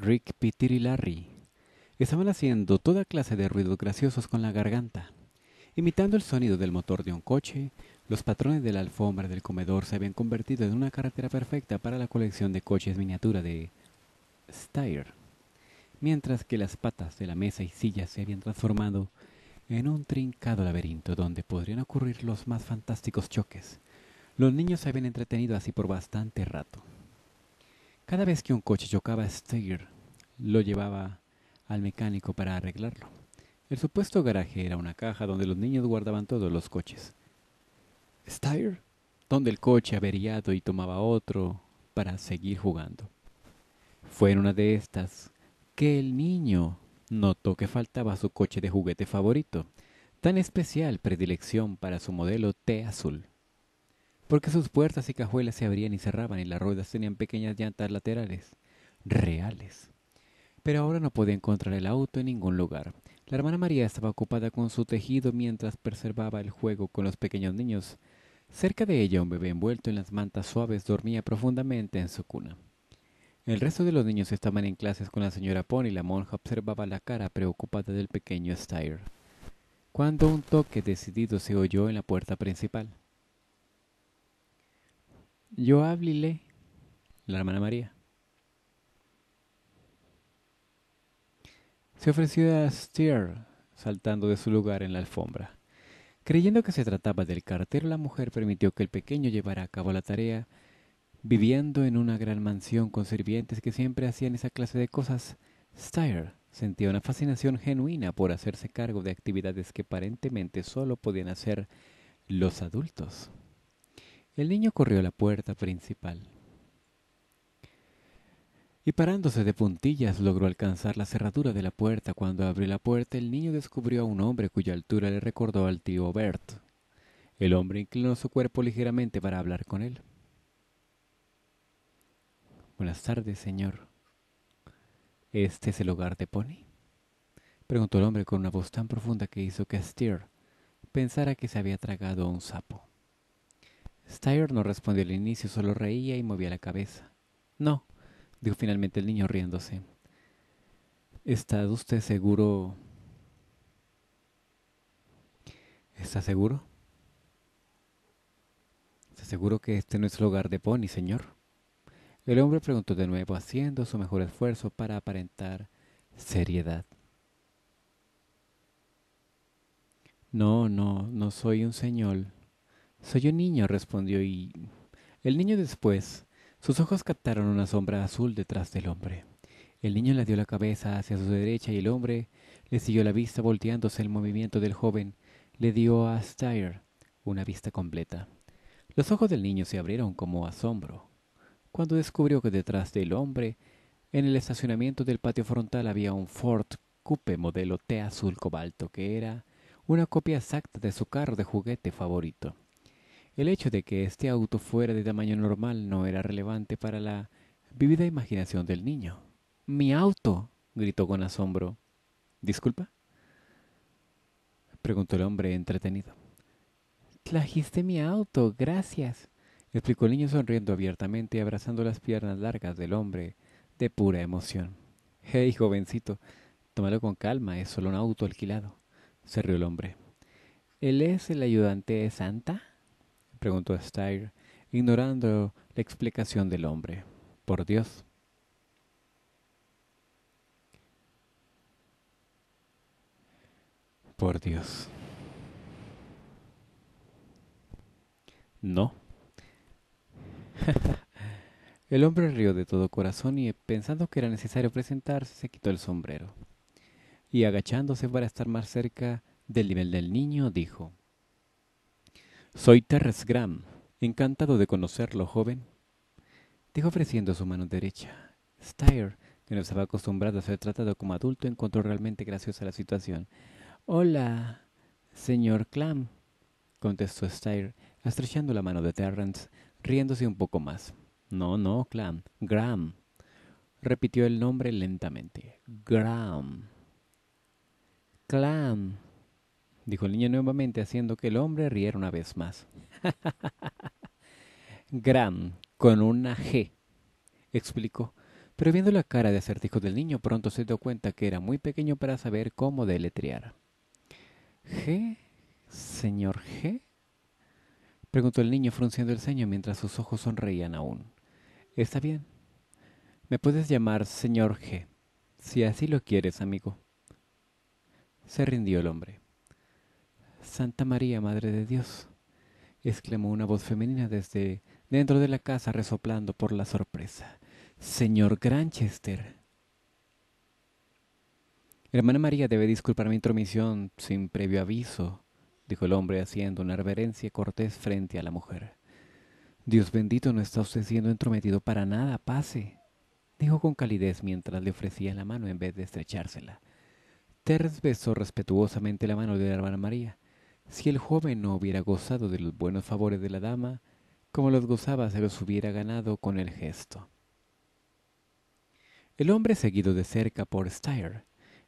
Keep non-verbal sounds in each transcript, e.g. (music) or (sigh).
Rick, Peter y Larry estaban haciendo toda clase de ruidos graciosos con la garganta, imitando el sonido del motor de un coche. Los patrones de la alfombra del comedor se habían convertido en una carretera perfecta para la colección de coches miniatura de Styre, mientras que las patas de la mesa y silla se habían transformado en un trincado laberinto donde podrían ocurrir los más fantásticos choques. Los niños se habían entretenido así por bastante rato. Cada vez que un coche chocaba a lo llevaba al mecánico para arreglarlo. El supuesto garaje era una caja donde los niños guardaban todos los coches. Steyr, donde el coche averiado y tomaba otro para seguir jugando. Fue en una de estas que el niño notó que faltaba su coche de juguete favorito, tan especial predilección para su modelo T azul porque sus puertas y cajuelas se abrían y cerraban y las ruedas tenían pequeñas llantas laterales, reales. Pero ahora no podía encontrar el auto en ningún lugar. La hermana María estaba ocupada con su tejido mientras preservaba el juego con los pequeños niños. Cerca de ella un bebé envuelto en las mantas suaves dormía profundamente en su cuna. El resto de los niños estaban en clases con la señora Pony y la monja observaba la cara preocupada del pequeño Styre. Cuando un toque decidido se oyó en la puerta principal. Yo háblile la hermana María. Se ofreció a Steer, saltando de su lugar en la alfombra. Creyendo que se trataba del cartero, la mujer permitió que el pequeño llevara a cabo la tarea, viviendo en una gran mansión con sirvientes que siempre hacían esa clase de cosas. Steer sentía una fascinación genuina por hacerse cargo de actividades que aparentemente solo podían hacer los adultos. El niño corrió a la puerta principal. Y parándose de puntillas logró alcanzar la cerradura de la puerta. Cuando abrió la puerta el niño descubrió a un hombre cuya altura le recordó al tío Bert. El hombre inclinó su cuerpo ligeramente para hablar con él. Buenas tardes, señor. ¿Este es el hogar de Pony? Preguntó el hombre con una voz tan profunda que hizo que Steer pensara que se había tragado a un sapo. Steyer no respondió al inicio, solo reía y movía la cabeza. No, dijo finalmente el niño riéndose. ¿Está usted seguro? ¿Está seguro? ¿Está seguro que este no es el hogar de Pony, señor? El hombre preguntó de nuevo, haciendo su mejor esfuerzo para aparentar seriedad. No, no, no soy un señor. Soy un niño, respondió y... El niño después. Sus ojos captaron una sombra azul detrás del hombre. El niño le dio la cabeza hacia su derecha y el hombre le siguió la vista volteándose el movimiento del joven. Le dio a Steyr una vista completa. Los ojos del niño se abrieron como asombro, cuando descubrió que detrás del hombre, en el estacionamiento del patio frontal había un Ford Coupe modelo T azul cobalto que era una copia exacta de su carro de juguete favorito. El hecho de que este auto fuera de tamaño normal no era relevante para la vívida imaginación del niño. Mi auto, gritó con asombro. ¿Disculpa? preguntó el hombre entretenido. Trajiste mi auto, gracias, explicó el niño sonriendo abiertamente y abrazando las piernas largas del hombre de pura emoción. Hey, jovencito, tómalo con calma, es solo un auto alquilado, se rió el hombre. ¿Él es el ayudante de Santa? preguntó Steyr, ignorando la explicación del hombre. Por Dios. Por Dios. No. (laughs) el hombre rió de todo corazón y, pensando que era necesario presentarse, se quitó el sombrero. Y agachándose para estar más cerca del nivel del niño, dijo, soy Terrence Graham. Encantado de conocerlo, joven. Dijo ofreciendo su mano derecha. Styre, que no estaba acostumbrado a ser tratado como adulto, encontró realmente graciosa la situación. Hola, señor Clam, contestó Styre, estrechando la mano de Terrence, riéndose un poco más. No, no, Clam, Graham. Repitió el nombre lentamente. Graham. Clam dijo el niño nuevamente, haciendo que el hombre riera una vez más. (laughs) Gran, con una G, explicó, pero viendo la cara de acertijo del niño, pronto se dio cuenta que era muy pequeño para saber cómo deletrear. ¿G? ¿Señor G? preguntó el niño frunciendo el ceño mientras sus ojos sonreían aún. Está bien. Me puedes llamar señor G, si así lo quieres, amigo. Se rindió el hombre. Santa María, Madre de Dios, exclamó una voz femenina desde dentro de la casa resoplando por la sorpresa. Señor Granchester. Hermana María debe disculpar mi intromisión sin previo aviso, dijo el hombre haciendo una reverencia cortés frente a la mujer. Dios bendito, no está usted siendo entrometido para nada, pase, dijo con calidez mientras le ofrecía la mano en vez de estrechársela. Terz besó respetuosamente la mano de la hermana María si el joven no hubiera gozado de los buenos favores de la dama, como los gozaba se los hubiera ganado con el gesto. El hombre, seguido de cerca por Steyr,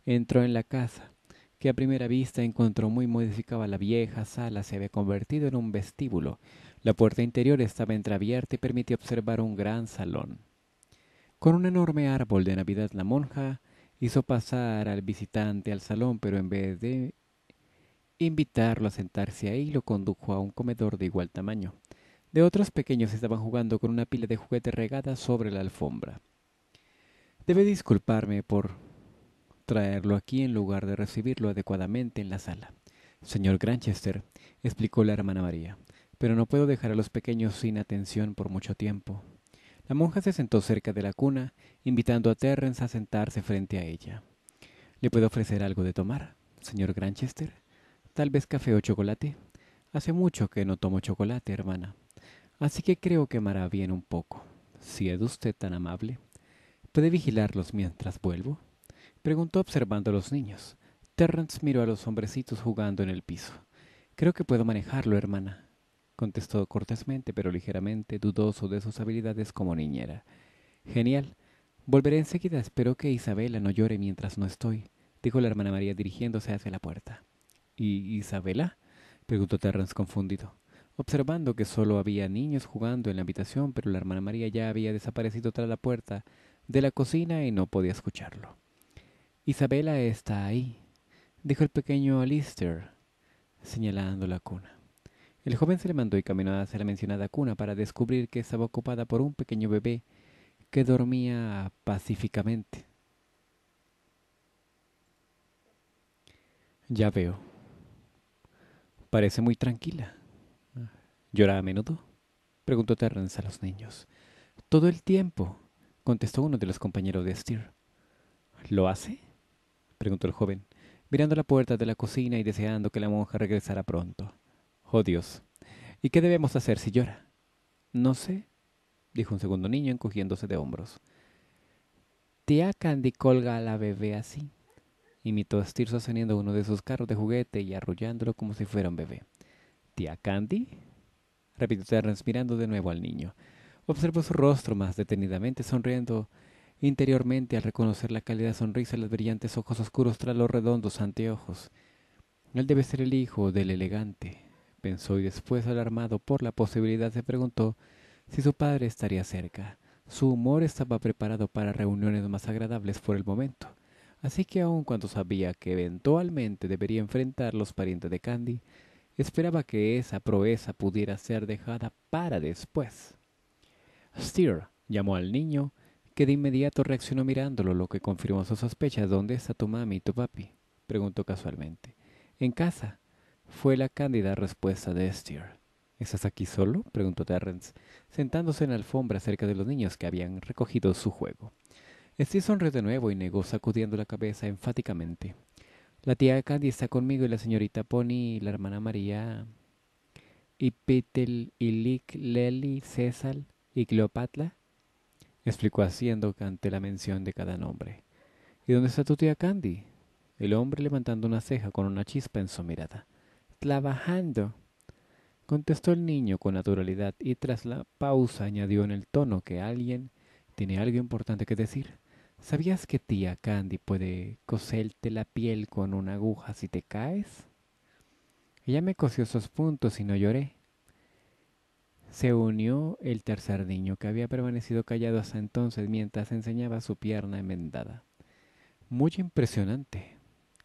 entró en la casa, que a primera vista encontró muy modificada la vieja sala, se había convertido en un vestíbulo. La puerta interior estaba entreabierta y permitía observar un gran salón. Con un enorme árbol de Navidad la monja hizo pasar al visitante al salón, pero en vez de Invitarlo a sentarse ahí lo condujo a un comedor de igual tamaño. De otros pequeños estaban jugando con una pila de juguete regada sobre la alfombra. Debe disculparme por traerlo aquí en lugar de recibirlo adecuadamente en la sala. Señor Granchester, explicó la hermana María, pero no puedo dejar a los pequeños sin atención por mucho tiempo. La monja se sentó cerca de la cuna, invitando a Terrence a sentarse frente a ella. ¿Le puedo ofrecer algo de tomar, señor Granchester? Tal vez café o chocolate. Hace mucho que no tomo chocolate, hermana. Así que creo que me bien un poco. Si es usted tan amable. ¿Puede vigilarlos mientras vuelvo? Preguntó observando a los niños. Terrence miró a los hombrecitos jugando en el piso. Creo que puedo manejarlo, hermana, contestó cortésmente pero ligeramente dudoso de sus habilidades como niñera. Genial. Volveré enseguida. Espero que Isabela no llore mientras no estoy, dijo la hermana María dirigiéndose hacia la puerta. ¿Y Isabela? preguntó Terrence confundido, observando que solo había niños jugando en la habitación, pero la hermana María ya había desaparecido tras la puerta de la cocina y no podía escucharlo. Isabela está ahí, dijo el pequeño Alistair, señalando la cuna. El joven se le mandó y caminó hacia la mencionada cuna para descubrir que estaba ocupada por un pequeño bebé que dormía pacíficamente. Ya veo, Parece muy tranquila. ¿Llora a menudo? preguntó Terrence a los niños. Todo el tiempo, contestó uno de los compañeros de Steer. ¿Lo hace? preguntó el joven, mirando la puerta de la cocina y deseando que la monja regresara pronto. Oh Dios. ¿Y qué debemos hacer si llora? No sé, dijo un segundo niño encogiéndose de hombros. Tía Candy colga a la bebé así, Imitó a Stir sosteniendo uno de sus carros de juguete y arrullándolo como si fuera un bebé. ¿Tía Candy? repitió Terrence de nuevo al niño. Observó su rostro más detenidamente, sonriendo interiormente al reconocer la cálida sonrisa y los brillantes ojos oscuros tras los redondos anteojos. Él debe ser el hijo del elegante, pensó y después, alarmado por la posibilidad, se preguntó si su padre estaría cerca. Su humor estaba preparado para reuniones más agradables por el momento. Así que aun cuando sabía que eventualmente debería enfrentar los parientes de Candy, esperaba que esa proeza pudiera ser dejada para después. Steer llamó al niño, que de inmediato reaccionó mirándolo, lo que confirmó su sospecha. ¿Dónde está tu mami y tu papi? preguntó casualmente. En casa, fue la cándida respuesta de Steer. ¿Estás aquí solo? preguntó Terrence, sentándose en la alfombra cerca de los niños que habían recogido su juego. Este sonrió de nuevo y negó sacudiendo la cabeza enfáticamente. La tía Candy está conmigo y la señorita Pony y la hermana María y Petel y Lick, Lely, César y Cleopatra, explicó haciendo ante la mención de cada nombre. ¿Y dónde está tu tía Candy? El hombre levantando una ceja con una chispa en su mirada. Trabajando, contestó el niño con naturalidad y tras la pausa añadió en el tono que alguien tiene algo importante que decir. ¿Sabías que tía Candy puede coserte la piel con una aguja si te caes? Ella me cosió esos puntos y no lloré. Se unió el tercer niño que había permanecido callado hasta entonces mientras enseñaba su pierna enmendada. Muy impresionante,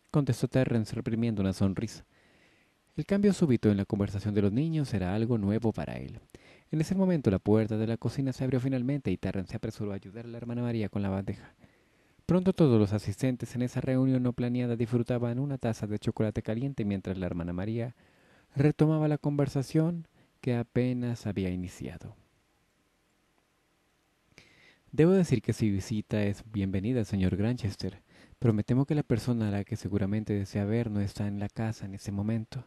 contestó Terrence reprimiendo una sonrisa. El cambio súbito en la conversación de los niños era algo nuevo para él. En ese momento la puerta de la cocina se abrió finalmente y Tarrant se apresuró a ayudar a la hermana María con la bandeja. Pronto todos los asistentes en esa reunión no planeada disfrutaban una taza de chocolate caliente mientras la hermana María retomaba la conversación que apenas había iniciado. Debo decir que su visita es bienvenida, señor Granchester, Prometemos que la persona a la que seguramente desea ver no está en la casa en ese momento.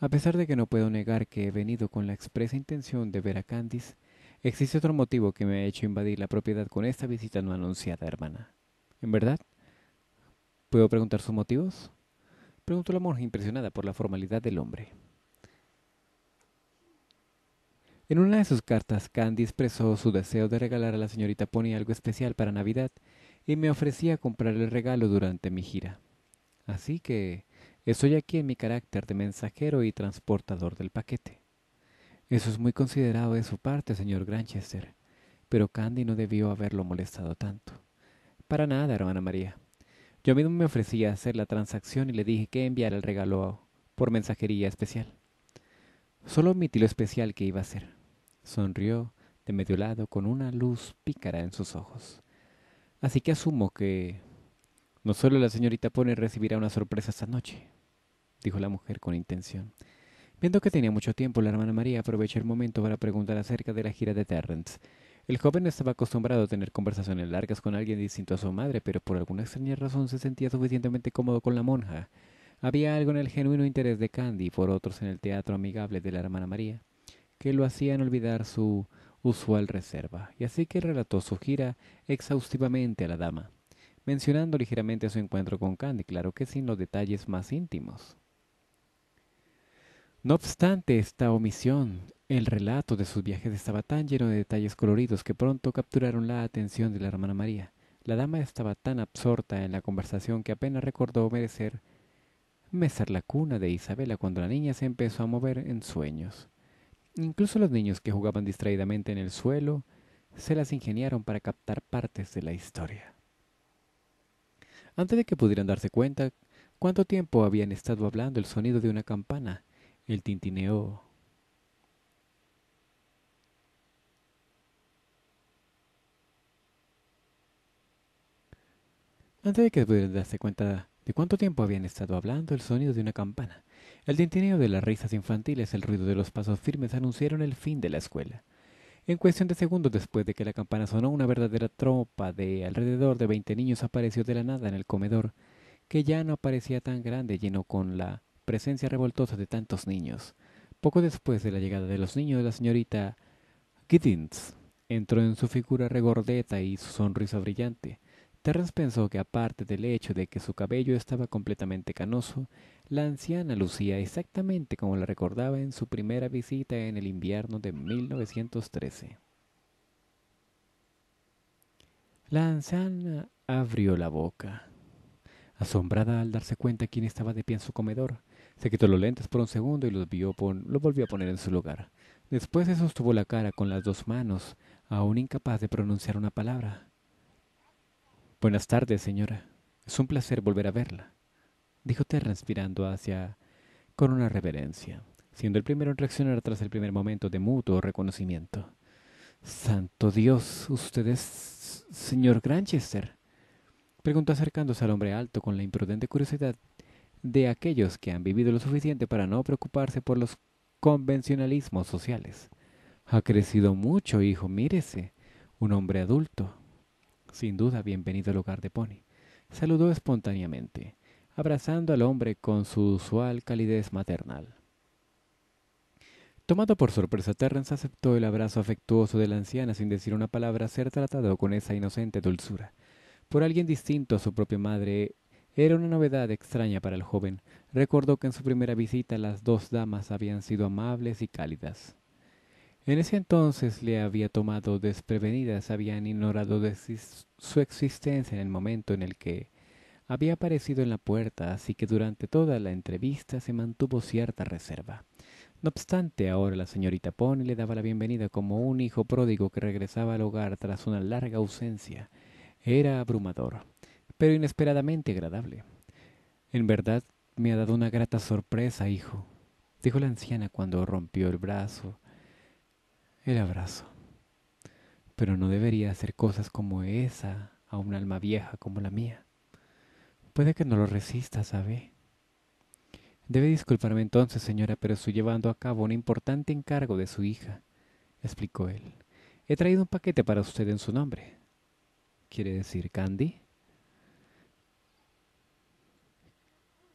A pesar de que no puedo negar que he venido con la expresa intención de ver a Candice, existe otro motivo que me ha hecho invadir la propiedad con esta visita no anunciada, hermana. ¿En verdad? ¿Puedo preguntar sus motivos? Preguntó la monja impresionada por la formalidad del hombre. En una de sus cartas, Candice expresó su deseo de regalar a la señorita Pony algo especial para Navidad y me ofrecía comprar el regalo durante mi gira. Así que Estoy aquí en mi carácter de mensajero y transportador del paquete. Eso es muy considerado de su parte, señor Granchester, pero Candy no debió haberlo molestado tanto. Para nada, hermana María. Yo mismo me ofrecí a hacer la transacción y le dije que enviara el regalo por mensajería especial. Solo omití lo especial que iba a hacer. Sonrió de medio lado con una luz pícara en sus ojos. Así que asumo que no solo la señorita Pone recibirá una sorpresa esta noche dijo la mujer con intención. Viendo que tenía mucho tiempo, la hermana María aprovechó el momento para preguntar acerca de la gira de Terrence. El joven estaba acostumbrado a tener conversaciones largas con alguien distinto a su madre, pero por alguna extraña razón se sentía suficientemente cómodo con la monja. Había algo en el genuino interés de Candy y por otros en el teatro amigable de la hermana María, que lo hacían olvidar su usual reserva, y así que relató su gira exhaustivamente a la dama, mencionando ligeramente su encuentro con Candy, claro que sin los detalles más íntimos. No obstante esta omisión, el relato de sus viajes estaba tan lleno de detalles coloridos que pronto capturaron la atención de la hermana María. La dama estaba tan absorta en la conversación que apenas recordó merecer mesar la cuna de Isabela cuando la niña se empezó a mover en sueños. Incluso los niños que jugaban distraídamente en el suelo se las ingeniaron para captar partes de la historia. Antes de que pudieran darse cuenta cuánto tiempo habían estado hablando, el sonido de una campana el tintineo. Antes de que pudieran darse cuenta de cuánto tiempo habían estado hablando, el sonido de una campana, el tintineo de las risas infantiles, el ruido de los pasos firmes anunciaron el fin de la escuela. En cuestión de segundos después de que la campana sonó, una verdadera tropa de alrededor de veinte niños apareció de la nada en el comedor, que ya no parecía tan grande, lleno con la presencia revoltosa de tantos niños. Poco después de la llegada de los niños, la señorita Giddens entró en su figura regordeta y su sonrisa brillante. Terrence pensó que aparte del hecho de que su cabello estaba completamente canoso, la anciana lucía exactamente como la recordaba en su primera visita en el invierno de 1913. La anciana abrió la boca, asombrada al darse cuenta quién estaba de pie en su comedor. Se quitó los lentes por un segundo y los, volvió a poner en su lugar. Después se sostuvo la cara con las dos manos, aún incapaz de pronunciar una palabra. Buenas tardes, señora. Es un placer volver a verla, dijo Terra inspirando hacia con una reverencia, siendo el primero en reaccionar tras el primer momento de mutuo reconocimiento. Santo Dios, usted es señor Granchester, preguntó acercándose al hombre alto con la imprudente curiosidad de aquellos que han vivido lo suficiente para no preocuparse por los convencionalismos sociales. Ha crecido mucho, hijo, mírese. Un hombre adulto. Sin duda, bienvenido al hogar de Pony. Saludó espontáneamente, abrazando al hombre con su usual calidez maternal. Tomado por sorpresa, Terrence aceptó el abrazo afectuoso de la anciana sin decir una palabra, ser tratado con esa inocente dulzura. Por alguien distinto a su propia madre era una novedad extraña para el joven. Recordó que en su primera visita las dos damas habían sido amables y cálidas. En ese entonces le había tomado desprevenidas, habían ignorado su existencia en el momento en el que había aparecido en la puerta, así que durante toda la entrevista se mantuvo cierta reserva. No obstante, ahora la señorita Pony le daba la bienvenida como un hijo pródigo que regresaba al hogar tras una larga ausencia. Era abrumador pero inesperadamente agradable. En verdad, me ha dado una grata sorpresa, hijo, dijo la anciana cuando rompió el brazo, el abrazo. Pero no debería hacer cosas como esa a un alma vieja como la mía. Puede que no lo resista, ¿sabe? Debe disculparme entonces, señora, pero estoy llevando a cabo un importante encargo de su hija, explicó él. He traído un paquete para usted en su nombre. ¿Quiere decir Candy?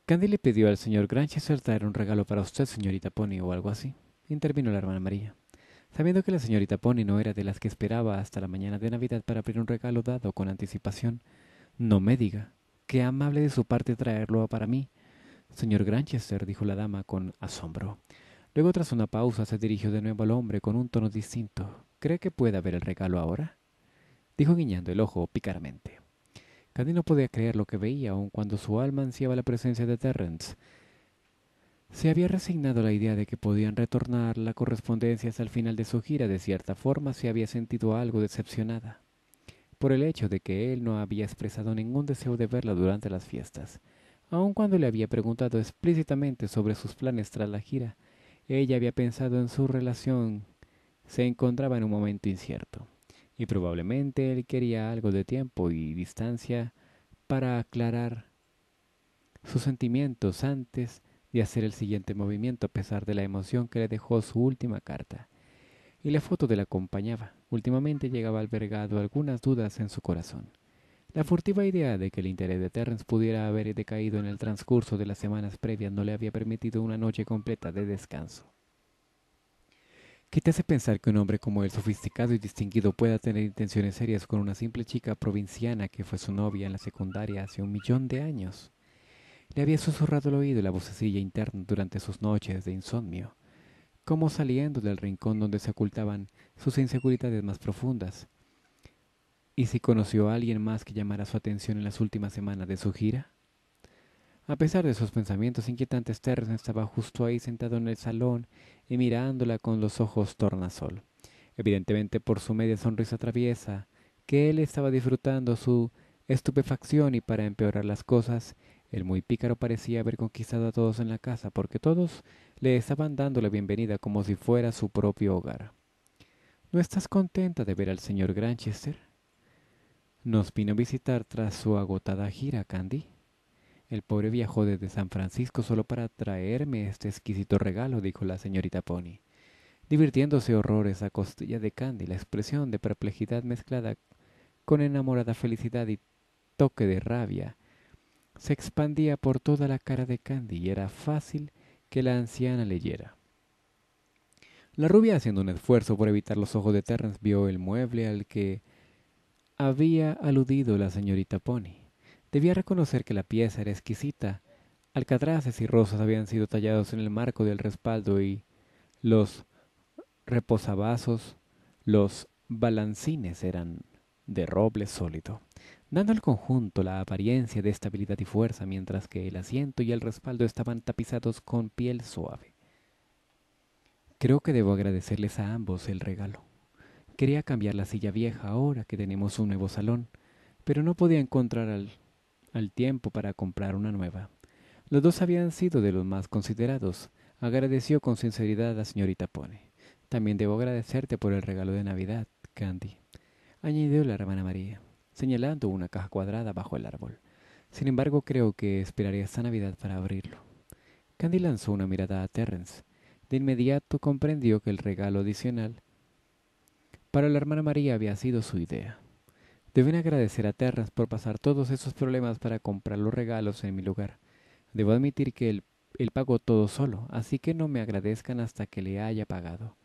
Candy le pidió al señor Granchester traer un regalo para usted, señorita Pony, o algo así, intervino la hermana María. Sabiendo que la señorita Pony no era de las que esperaba hasta la mañana de Navidad para abrir un regalo dado con anticipación, no me diga. Qué amable de su parte traerlo para mí. Señor Granchester, dijo la dama con asombro. Luego, tras una pausa, se dirigió de nuevo al hombre con un tono distinto. ¿Cree que pueda ver el regalo ahora? dijo guiñando el ojo picaramente. Candy no podía creer lo que veía, aun cuando su alma ansiaba la presencia de Terrence. Se había resignado a la idea de que podían retornar la correspondencia hasta el final de su gira. De cierta forma, se había sentido algo decepcionada por el hecho de que él no había expresado ningún deseo de verla durante las fiestas. Aun cuando le había preguntado explícitamente sobre sus planes tras la gira, ella había pensado en su relación. Se encontraba en un momento incierto y probablemente él quería algo de tiempo y distancia para aclarar sus sentimientos antes de hacer el siguiente movimiento a pesar de la emoción que le dejó su última carta. Y la foto de la acompañaba. Últimamente llegaba albergado algunas dudas en su corazón. La furtiva idea de que el interés de Terrence pudiera haber decaído en el transcurso de las semanas previas no le había permitido una noche completa de descanso. ¿Qué te hace pensar que un hombre como él, sofisticado y distinguido, pueda tener intenciones serias con una simple chica provinciana que fue su novia en la secundaria hace un millón de años? Le había susurrado al oído la vocecilla interna durante sus noches de insomnio, como saliendo del rincón donde se ocultaban sus inseguridades más profundas. ¿Y si conoció a alguien más que llamara su atención en las últimas semanas de su gira? A pesar de sus pensamientos inquietantes, Terrence estaba justo ahí sentado en el salón y mirándola con los ojos tornasol. Evidentemente por su media sonrisa traviesa, que él estaba disfrutando su estupefacción y para empeorar las cosas, el muy pícaro parecía haber conquistado a todos en la casa porque todos le estaban dando la bienvenida como si fuera su propio hogar. ¿No estás contenta de ver al señor Granchester? Nos vino a visitar tras su agotada gira, Candy. El pobre viajó desde San Francisco solo para traerme este exquisito regalo, dijo la señorita Pony, divirtiéndose horrores a costilla de Candy, la expresión de perplejidad mezclada con enamorada felicidad y toque de rabia. Se expandía por toda la cara de Candy y era fácil que la anciana leyera. La rubia, haciendo un esfuerzo por evitar los ojos de Terrence, vio el mueble al que había aludido la señorita Pony. Debía reconocer que la pieza era exquisita. Alcatraces y rosas habían sido tallados en el marco del respaldo y los reposabazos, los balancines eran de roble sólido, dando al conjunto la apariencia de estabilidad y fuerza, mientras que el asiento y el respaldo estaban tapizados con piel suave. Creo que debo agradecerles a ambos el regalo. Quería cambiar la silla vieja ahora que tenemos un nuevo salón, pero no podía encontrar al al tiempo para comprar una nueva. Los dos habían sido de los más considerados. Agradeció con sinceridad a la señorita Pone. También debo agradecerte por el regalo de Navidad, Candy, añadió la hermana María, señalando una caja cuadrada bajo el árbol. Sin embargo, creo que esperaré esta Navidad para abrirlo. Candy lanzó una mirada a Terrence. De inmediato comprendió que el regalo adicional para la hermana María había sido su idea. Deben agradecer a Terras por pasar todos esos problemas para comprar los regalos en mi lugar. Debo admitir que él, pagó todo solo, así que no me agradezcan hasta que le haya pagado.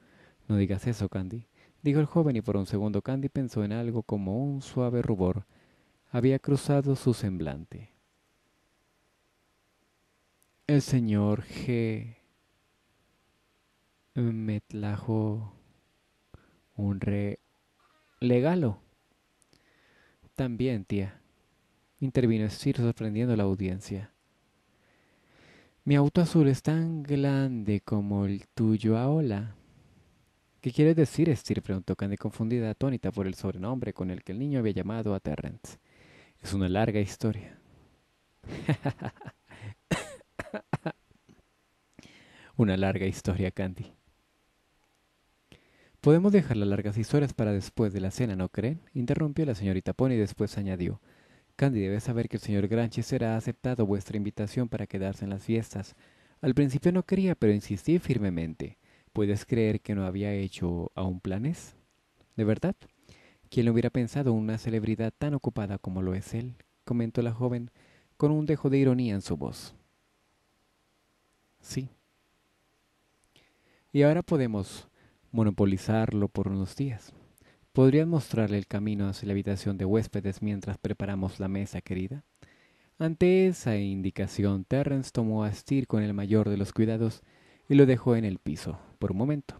No digas eso, Candy, dijo el joven y por un segundo Candy pensó en algo como un suave rubor. Había cruzado su semblante. El señor G. me un re... legalo. También, tía, intervino Sir sorprendiendo a la audiencia. Mi auto azul es tan grande como el tuyo ahora. ¿Qué quieres decir, Estir? preguntó Candy confundida, atónita por el sobrenombre con el que el niño había llamado a Terrence. Es una larga historia. (laughs) una larga historia, Candy. Podemos dejar las largas historias para después de la cena, ¿no creen? interrumpió la señorita Pony y después añadió. Candy debe saber que el señor Granchester será aceptado vuestra invitación para quedarse en las fiestas. Al principio no quería, pero insistí firmemente. ¿Puedes creer que no había hecho aún planes? ¿De verdad? ¿Quién lo hubiera pensado una celebridad tan ocupada como lo es él? comentó la joven, con un dejo de ironía en su voz. Sí. Y ahora podemos monopolizarlo por unos días. ¿Podrían mostrarle el camino hacia la habitación de huéspedes mientras preparamos la mesa, querida? Ante esa indicación, Terrence tomó a Stir con el mayor de los cuidados y lo dejó en el piso, por un momento.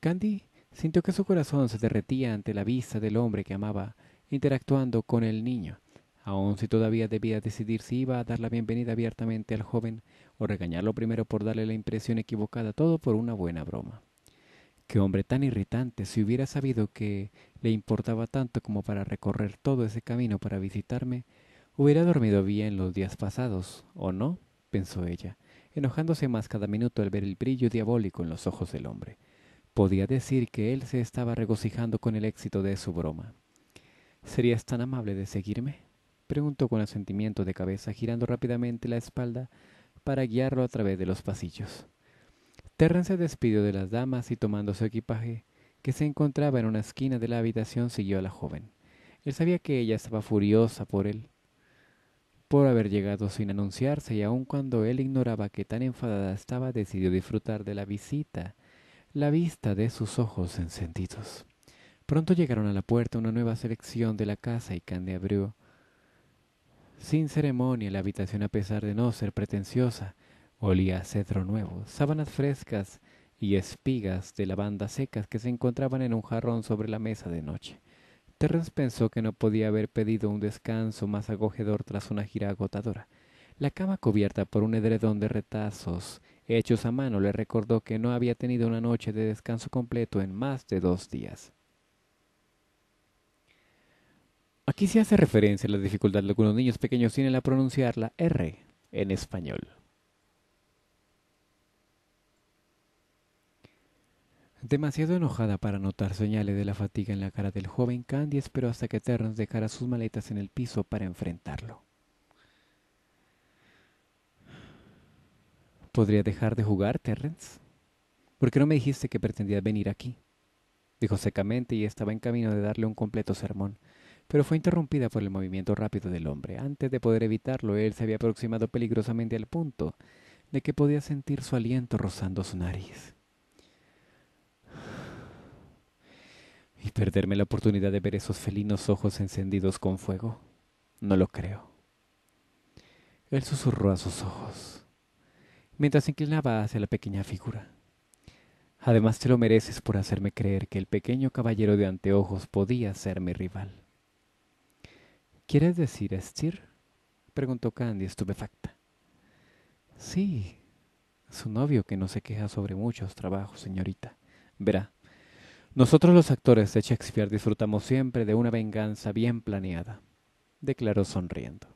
Candy sintió que su corazón se derretía ante la vista del hombre que amaba, interactuando con el niño, aun si todavía debía decidir si iba a dar la bienvenida abiertamente al joven o regañarlo primero por darle la impresión equivocada, todo por una buena broma. Qué hombre tan irritante, si hubiera sabido que le importaba tanto como para recorrer todo ese camino para visitarme, hubiera dormido bien los días pasados, ¿o no? pensó ella, enojándose más cada minuto al ver el brillo diabólico en los ojos del hombre. Podía decir que él se estaba regocijando con el éxito de su broma. ¿Serías tan amable de seguirme? preguntó con asentimiento de cabeza, girando rápidamente la espalda para guiarlo a través de los pasillos. Terran se despidió de las damas y tomando su equipaje, que se encontraba en una esquina de la habitación, siguió a la joven. Él sabía que ella estaba furiosa por él, por haber llegado sin anunciarse y aun cuando él ignoraba que tan enfadada estaba, decidió disfrutar de la visita, la vista de sus ojos encendidos. Pronto llegaron a la puerta una nueva selección de la casa y Candy abrió sin ceremonia la habitación a pesar de no ser pretenciosa. Olía cedro nuevo, sábanas frescas y espigas de lavanda secas que se encontraban en un jarrón sobre la mesa de noche. Terrence pensó que no podía haber pedido un descanso más acogedor tras una gira agotadora. La cama cubierta por un edredón de retazos hechos a mano le recordó que no había tenido una noche de descanso completo en más de dos días. Aquí se hace referencia a la dificultad de algunos niños pequeños tienen a pronunciar la R en español. Demasiado enojada para notar señales de la fatiga en la cara del joven, Candy esperó hasta que Terrence dejara sus maletas en el piso para enfrentarlo. ¿Podría dejar de jugar, Terrence? ¿Por qué no me dijiste que pretendías venir aquí? Dijo secamente y estaba en camino de darle un completo sermón, pero fue interrumpida por el movimiento rápido del hombre. Antes de poder evitarlo, él se había aproximado peligrosamente al punto de que podía sentir su aliento rozando su nariz. y perderme la oportunidad de ver esos felinos ojos encendidos con fuego. No lo creo. Él susurró a sus ojos, mientras se inclinaba hacia la pequeña figura. Además te lo mereces por hacerme creer que el pequeño caballero de anteojos podía ser mi rival. ¿Quieres decir, Estir? preguntó Candy estupefacta. Sí, su novio que no se queja sobre muchos trabajos, señorita. Verá, nosotros los actores de Shakespeare disfrutamos siempre de una venganza bien planeada, declaró sonriendo.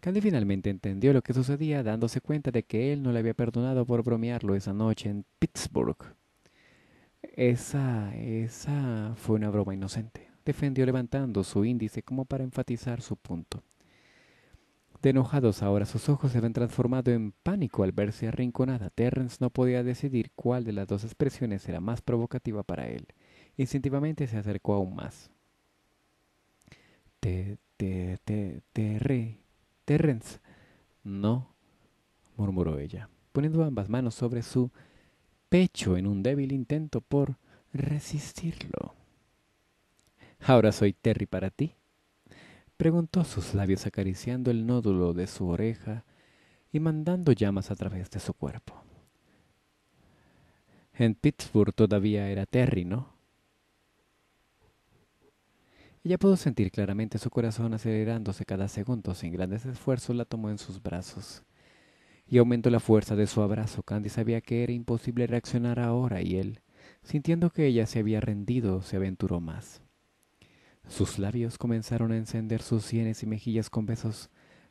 Candy finalmente entendió lo que sucedía dándose cuenta de que él no le había perdonado por bromearlo esa noche en Pittsburgh. Esa, esa fue una broma inocente, defendió levantando su índice como para enfatizar su punto. De enojados ahora sus ojos se habían transformado en pánico al verse arrinconada. Terrence no podía decidir cuál de las dos expresiones era más provocativa para él. Instintivamente se acercó aún más. Te, te, te, Terrence. No, murmuró ella, poniendo ambas manos sobre su pecho en un débil intento por resistirlo. Ahora soy Terry para ti, preguntó sus labios acariciando el nódulo de su oreja y mandando llamas a través de su cuerpo. En Pittsburgh todavía era Terry, ¿no? Ella pudo sentir claramente su corazón acelerándose cada segundo. Sin grandes esfuerzos la tomó en sus brazos. Y aumentó la fuerza de su abrazo. Candy sabía que era imposible reaccionar ahora y él, sintiendo que ella se había rendido, se aventuró más. Sus labios comenzaron a encender sus sienes y mejillas con besos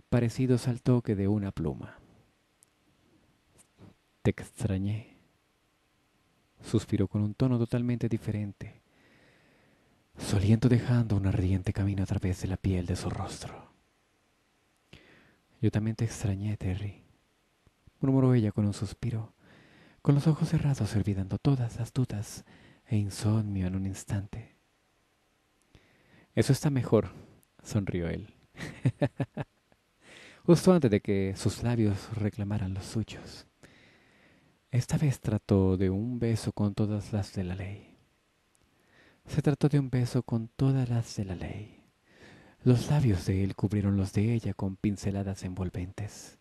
parecidos al toque de una pluma. Te extrañé. Suspiró con un tono totalmente diferente. Su aliento dejando un ardiente camino a través de la piel de su rostro. Yo también te extrañé, Terry. Murmuró ella con un suspiro, con los ojos cerrados olvidando todas las dudas e insomnio en un instante. Eso está mejor, sonrió él. (laughs) Justo antes de que sus labios reclamaran los suyos. Esta vez trató de un beso con todas las de la ley. Se trató de un beso con todas las de la ley. Los labios de él cubrieron los de ella con pinceladas envolventes,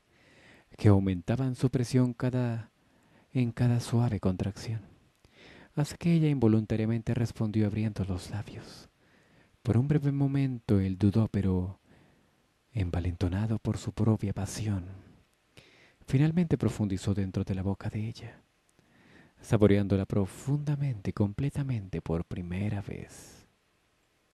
que aumentaban su presión cada en cada suave contracción, hasta que ella involuntariamente respondió abriendo los labios. Por un breve momento él dudó, pero envalentonado por su propia pasión, finalmente profundizó dentro de la boca de ella, saboreándola profundamente completamente por primera vez.